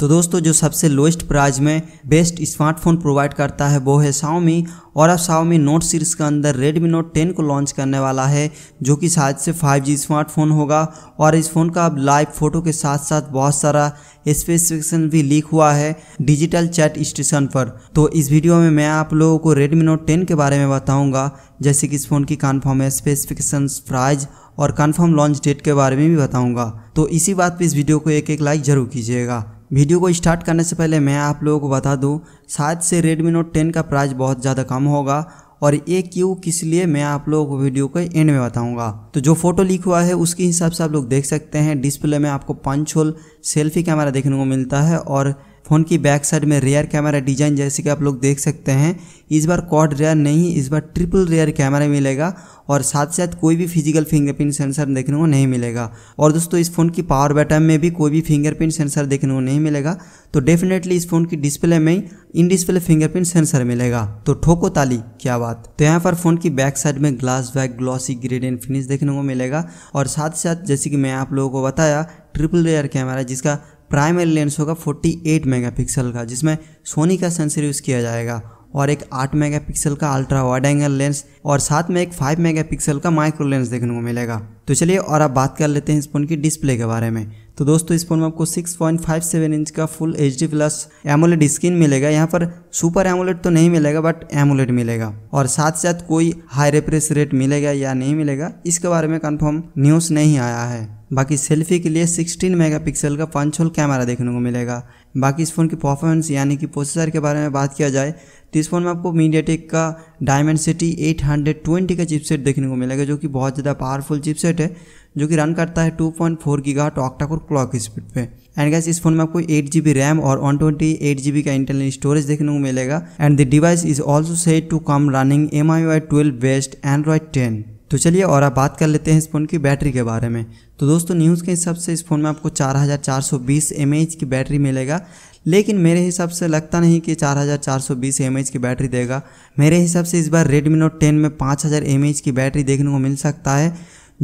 तो दोस्तों जो सबसे लोएस्ट प्राइज में बेस्ट स्मार्टफोन प्रोवाइड करता है वो है शाओमी और अब शाओमी नोट सीरीज़ के अंदर रेडमी नोट 10 को लॉन्च करने वाला है जो कि शायद से 5G स्मार्टफोन होगा और इस फ़ोन का अब लाइव फ़ोटो के साथ साथ बहुत सारा स्पेसिफिकेशन भी लीक हुआ है डिजिटल चैट स्टेशन पर तो इस वीडियो में मैं आप लोगों को रेडमी नोट टेन के बारे में बताऊँगा जैसे कि इस फ़ोन की कन्फर्म स्पेसिफिकेशन प्राइज़ और कन्फर्म लॉन्च डेट के बारे में भी बताऊँगा तो इसी बात पर इस वीडियो को एक एक लाइक जरूर कीजिएगा वीडियो को स्टार्ट करने से पहले मैं आप लोगों को बता दूं शायद से रेडमी नोट 10 का प्राइस बहुत ज़्यादा कम होगा और ये क्यों किस लिए मैं आप लोगों को वीडियो के एंड में बताऊंगा तो जो फोटो लीक हुआ है उसके हिसाब से आप लोग देख सकते हैं डिस्प्ले में आपको पंच होल सेल्फी कैमरा देखने को मिलता है और फ़ोन की बैक साइड में रेयर कैमरा डिज़ाइन जैसे कि आप लोग देख सकते हैं इस बार कॉड रेयर नहीं इस बार ट्रिपल रेयर कैमरा मिलेगा और साथ साथ कोई भी फिजिकल फिंगरप्रिंट सेंसर देखने को नहीं मिलेगा और दोस्तों इस फ़ोन की पावर बैटम में भी कोई भी फिंगरप्रिंट सेंसर देखने को नहीं मिलेगा तो डेफिनेटली इस फ़ोन की डिस्प्ले में ही इन डिस्प्ले फिंगरप्रिंट सेंसर मिलेगा तो ठोको ताली क्या बात तो यहाँ पर फ़ोन की बैक साइड में glass back glossy gradient finish देखने को मिलेगा और साथ साथ जैसे कि मैं आप लोगों को बताया ट्रिपल रेयर कैमरा जिसका प्राइमरी लेंस होगा 48 मेगापिक्सल का जिसमें सोनी का सेंसर यूज़ किया जाएगा और एक 8 मेगापिक्सल का अल्ट्रा वाइड एंगल लेंस और साथ में एक 5 मेगापिक्सल का माइक्रो लेंस देखने को मिलेगा तो चलिए और आप बात कर लेते हैं इस फ़ोन की डिस्प्ले के बारे में तो दोस्तों इस फोन में आपको 6.57 इंच का full H D plus AMOLED screen मिलेगा यहाँ पर सुपर एमोलेड तो नहीं मिलेगा बट एमोलेड मिलेगा और साथ साथ कोई हाई रेफ्रेश रेट मिलेगा या नहीं मिलेगा इसके बारे में कन्फर्म न्यूज़ नहीं आया है बाकी सेल्फी के लिए 16 मेगापिक्सल का पंच होल कैमरा देखने को मिलेगा बाकी इस फ़ोन की परफॉर्मेंस यानी कि प्रोसेसर के बारे में बात किया जाए तो इस फ़ोन में आपको मीडियाटेक का डायमंड सिटी 820 का चिपसेट देखने को मिलेगा जो कि बहुत ज़्यादा पावरफुल चिपसेट है जो कि रन करता है 2.4 point four octa core clock speed पे एंड गैस इस फोन में आपको एट जी बी रैम और one twenty eight G B का इंटरनल स्टोरेज देखने को मिलेगा and the device is also set to come running M I Y twelve based Android ten तो चलिए और अब बात कर लेते हैं इस फ़ोन की बैटरी के बारे में तो दोस्तों न्यूज़ के हिसाब से इस फ़ोन में आपको 4420 हज़ार की बैटरी मिलेगा लेकिन मेरे हिसाब से लगता नहीं कि 4420 हज़ार की बैटरी देगा मेरे हिसाब से इस बार Redmi Note 10 में 5000 हज़ार की बैटरी देखने को मिल सकता है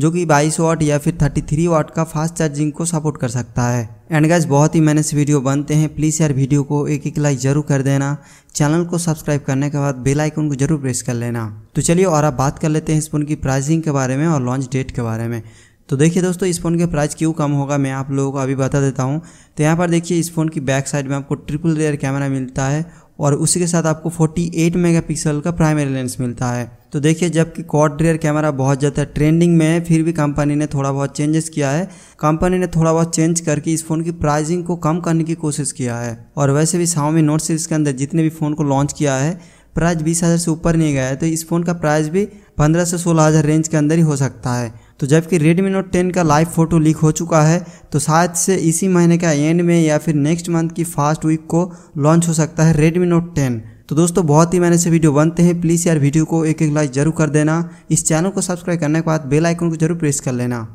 जो कि 22 वाट या फिर 33 वाट का फास्ट चार्जिंग को सपोर्ट कर सकता है एंड गैस बहुत ही मेहनत वीडियो बनते हैं प्लीज़ यार वीडियो को एक एक लाइक जरूर कर देना चैनल को सब्सक्राइब करने के बाद बेल आइकन को जरूर प्रेस कर लेना तो चलिए और आप बात कर लेते हैं इस फोन की प्राइसिंग के बारे में और लॉन्च डेट के बारे में तो देखिए दोस्तों इस फ़ोन के प्राइस क्यों कम होगा मैं आप लोगों को अभी बता देता हूँ तो यहाँ पर देखिए इस फ़ोन की बैक साइड में आपको ट्रिपल रेयर कैमरा मिलता है और उसी के साथ आपको 48 मेगापिक्सल का प्राइमरी लेंस मिलता है तो देखिए जबकि कॉड रियर कैमरा बहुत ज़्यादा ट्रेंडिंग में है फिर भी कंपनी ने थोड़ा बहुत चेंजेस किया है कंपनी ने थोड़ा बहुत चेंज करके इस फ़ोन की प्राइसिंग को कम करने की कोशिश किया है और वैसे भी शाओमी नोट सीरीज़ के अंदर जितने भी फ़ोन को लॉन्च किया है प्राइस बीस हज़ार से ऊपर नहीं गया है तो इस फ़ोन का प्राइस भी पंद्रह से सोलह हज़ार रेंज के अंदर ही हो सकता है तो जबकि Redmi Note 10 का लाइव फ़ोटो लीक हो चुका है तो शायद से इसी महीने का एंड में या फिर नेक्स्ट मंथ की फास्ट वीक को लॉन्च हो सकता है Redmi Note 10 तो दोस्तों बहुत ही मैंने से वीडियो बनते हैं प्लीज़ यार वीडियो को एक एक लाइक जरूर कर देना इस चैनल को सब्सक्राइब करने के बाद बेल आइकन को जरूर प्रेस कर लेना